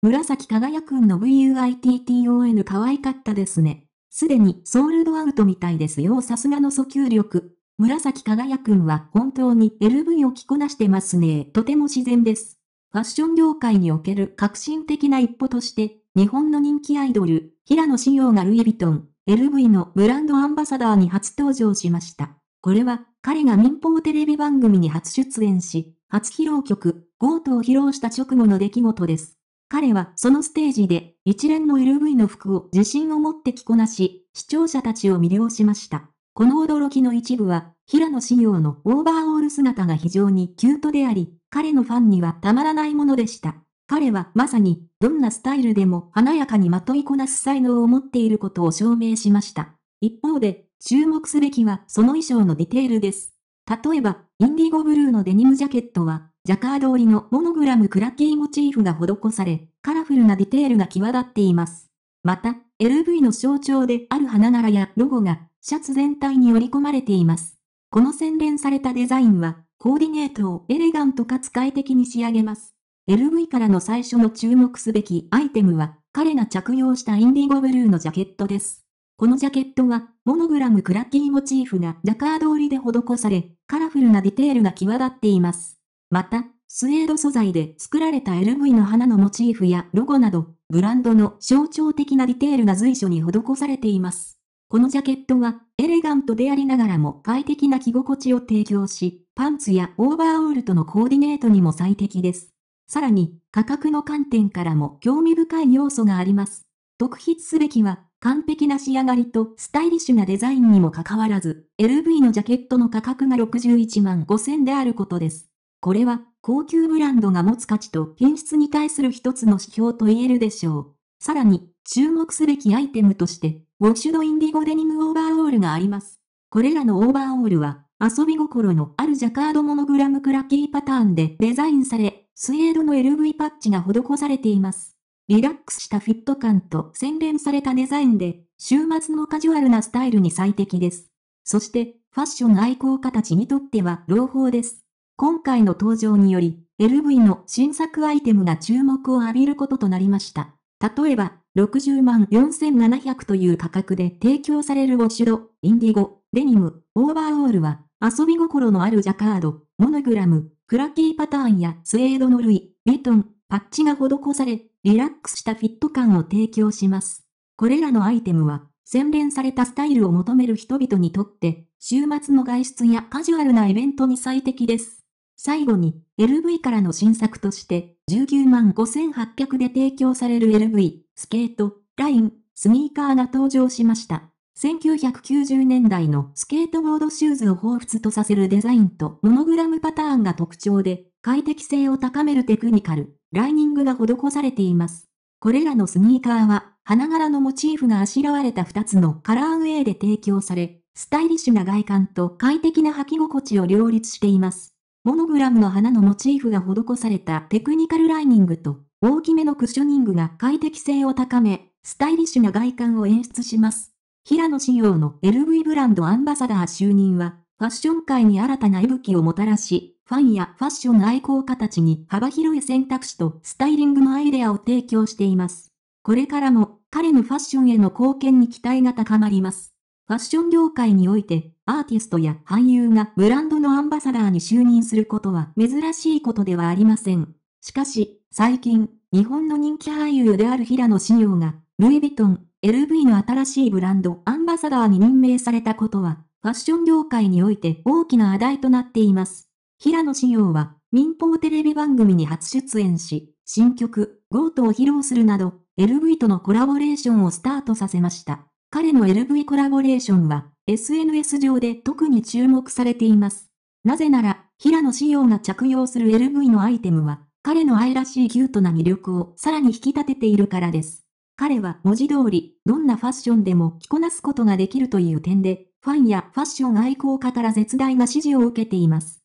紫輝くんの VUITTON 可愛かったですね。すでにソールドアウトみたいですよさすがの訴求力。紫輝くんは本当に LV を着こなしてますね。とても自然です。ファッション業界における革新的な一歩として、日本の人気アイドル、平野紫耀がルイ・ヴィトン、LV のブランドアンバサダーに初登場しました。これは、彼が民放テレビ番組に初出演し、初披露曲、ゴートを披露した直後の出来事です。彼はそのステージで一連の LV の服を自信を持って着こなし、視聴者たちを魅了しました。この驚きの一部は、平野仕様のオーバーオール姿が非常にキュートであり、彼のファンにはたまらないものでした。彼はまさに、どんなスタイルでも華やかにまといこなす才能を持っていることを証明しました。一方で、注目すべきはその衣装のディテールです。例えば、インディゴブルーのデニムジャケットは、ジャカード織りのモノグラムクラッキーモチーフが施され、カラフルなディテールが際立っています。また、LV の象徴である花柄やロゴが、シャツ全体に織り込まれています。この洗練されたデザインは、コーディネートをエレガントかつ快適に仕上げます。LV からの最初の注目すべきアイテムは、彼が着用したインディゴブルーのジャケットです。このジャケットは、モノグラムクラッキーモチーフがジャカード織りで施され、カラフルなディテールが際立っています。また、スウェード素材で作られた LV の花のモチーフやロゴなど、ブランドの象徴的なディテールが随所に施されています。このジャケットは、エレガントでありながらも快適な着心地を提供し、パンツやオーバーオールとのコーディネートにも最適です。さらに、価格の観点からも興味深い要素があります。特筆すべきは、完璧な仕上がりとスタイリッシュなデザインにもかかわらず、LV のジャケットの価格が61万5000であることです。これは、高級ブランドが持つ価値と品質に対する一つの指標と言えるでしょう。さらに、注目すべきアイテムとして、ウォッシュドインディゴデニムオーバーオールがあります。これらのオーバーオールは、遊び心のあるジャカードモノグラムクラッキーパターンでデザインされ、スエードの LV パッチが施されています。リラックスしたフィット感と洗練されたデザインで、週末のカジュアルなスタイルに最適です。そして、ファッション愛好家たちにとっては朗報です。今回の登場により、LV の新作アイテムが注目を浴びることとなりました。例えば、60万4700という価格で提供されるウォシュド、インディゴ、デニム、オーバーオールは、遊び心のあるジャカード、モノグラム、クラキーパターンやスエードの類、ビトン、パッチが施され、リラックスしたフィット感を提供します。これらのアイテムは、洗練されたスタイルを求める人々にとって、週末の外出やカジュアルなイベントに最適です。最後に、LV からの新作として、19万5800で提供される LV、スケート、ライン、スニーカーが登場しました。1990年代のスケートボードシューズを彷彿とさせるデザインとモノグラムパターンが特徴で、快適性を高めるテクニカル、ライニングが施されています。これらのスニーカーは、花柄のモチーフがあしらわれた2つのカラーウェイで提供され、スタイリッシュな外観と快適な履き心地を両立しています。モノグラムの花のモチーフが施されたテクニカルライニングと、大きめのクッショニングが快適性を高め、スタイリッシュな外観を演出します。平野仕様の LV ブランドアンバサダー就任は、ファッション界に新たな息吹をもたらし、ファンやファッション愛好家たちに幅広い選択肢とスタイリングのアイデアを提供しています。これからも彼のファッションへの貢献に期待が高まります。ファッション業界において、アーティストや俳優がブランドのアンバサダーに就任することは珍しいことではありません。しかし、最近、日本の人気俳優である平野紫耀が、ルイ・ヴィトン、LV の新しいブランドアンバサダーに任命されたことは、ファッション業界において大きな話題となっています。平野紫耀は民放テレビ番組に初出演し、新曲、ゴートを披露するなど、LV とのコラボレーションをスタートさせました。彼の LV コラボレーションは、SNS 上で特に注目されています。なぜなら、平野紫耀が着用する LV のアイテムは、彼の愛らしいキュートな魅力をさらに引き立てているからです。彼は文字通り、どんなファッションでも着こなすことができるという点で、ファンやファッション愛好家から絶大な支持を受けています。